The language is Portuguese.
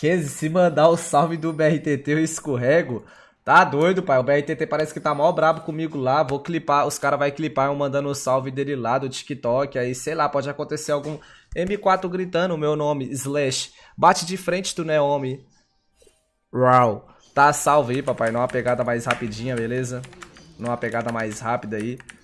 Kenzie, se mandar o salve do BRTT, eu escorrego. Tá doido, pai. O BRTT parece que tá mó brabo comigo lá. Vou clipar, os caras vai clipar eu mandando o salve dele lá do TikTok. Aí, sei lá, pode acontecer algum M4 gritando o meu nome, slash. Bate de frente, tu não é homem. Wow. Tá salve aí, papai. Numa pegada mais rapidinha, beleza? Numa pegada mais rápida aí.